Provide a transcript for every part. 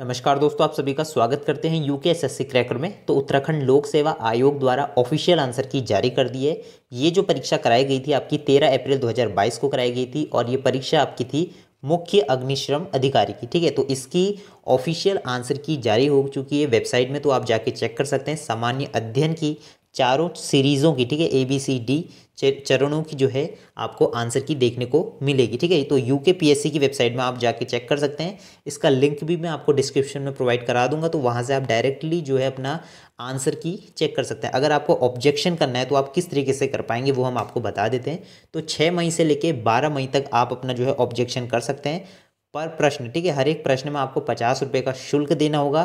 नमस्कार दोस्तों आप सभी का स्वागत करते हैं यूके एसएससी क्रैकर में तो उत्तराखंड लोक सेवा आयोग द्वारा ऑफिशियल आंसर की जारी कर दी है ये जो परीक्षा कराई गई थी आपकी 13 अप्रैल 2022 को कराई गई थी और ये परीक्षा आपकी थी मुख्य अग्निश्रम अधिकारी की ठीक है तो इसकी ऑफिशियल आंसर की जारी हो चुकी है वेबसाइट में तो आप जाके चेक कर सकते हैं सामान्य अध्ययन की चारों सीरीज़ों की ठीक है ए बी सी डी चरणों की जो है आपको आंसर की देखने को मिलेगी ठीक है तो यू के पी एस सी की वेबसाइट में आप जाके चेक कर सकते हैं इसका लिंक भी मैं आपको डिस्क्रिप्शन में प्रोवाइड करा दूंगा तो वहाँ से आप डायरेक्टली जो है अपना आंसर की चेक कर सकते हैं अगर आपको ऑब्जेक्शन करना है तो आप किस तरीके से कर पाएंगे वो हम आपको बता देते हैं तो छः मई से लेकर बारह मई तक आप अपना जो है ऑब्जेक्शन कर सकते हैं पर प्रश्न ठीक है हर एक प्रश्न में आपको पचास रुपये का शुल्क देना होगा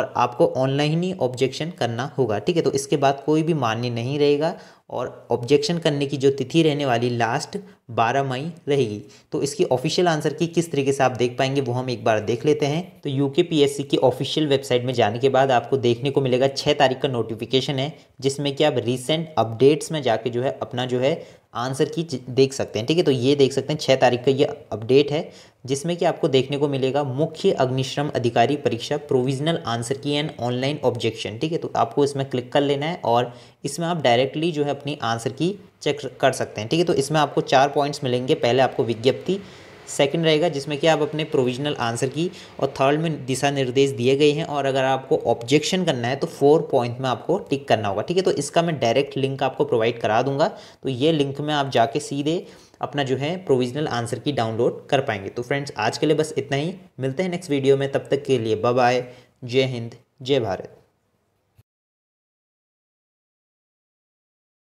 और आपको ऑनलाइन ही ऑब्जेक्शन करना होगा ठीक है तो इसके बाद कोई भी मान्य नहीं रहेगा और ऑब्जेक्शन करने की जो तिथि रहने वाली लास्ट बारह मई रहेगी तो इसकी ऑफिशियल आंसर की किस तरीके से आप देख पाएंगे वो हम एक बार देख लेते हैं तो यूके पीएससी की ऑफिशियल वेबसाइट में जाने के बाद आपको देखने को मिलेगा छः तारीख का नोटिफिकेशन है जिसमें कि आप रिसेंट अपडेट्स में जाके जो है अपना जो है आंसर की देख सकते हैं ठीक है तो ये देख सकते हैं छः तारीख का ये अपडेट है जिसमें कि आपको देखने को मिलेगा मुख्य अग्निश्रम अधिकारी परीक्षा provisional answer key and online objection ठीक है तो आपको इसमें क्लिक कर लेना है और इसमें आप डायरेक्टली जो है अपनी आंसर की चेक कर सकते हैं ठीक है तो इसमें आपको चार पॉइंट्स मिलेंगे पहले आपको विज्ञप्ति सेकंड रहेगा जिसमें कि आप अपने प्रोविजनल आंसर की और थर्ड में दिशा निर्देश दिए गए हैं और अगर आपको ऑब्जेक्शन करना है तो फोर पॉइंट में आपको टिक करना होगा ठीक है तो इसका मैं डायरेक्ट लिंक आपको प्रोवाइड करा दूंगा तो ये लिंक में आप जाके सीधे अपना जो है प्रोविजनल आंसर की डाउनलोड कर पाएंगे तो फ्रेंड्स आज के लिए बस इतना ही मिलते हैं नेक्स्ट वीडियो में तब तक के लिए बाय जय हिंद जय भारत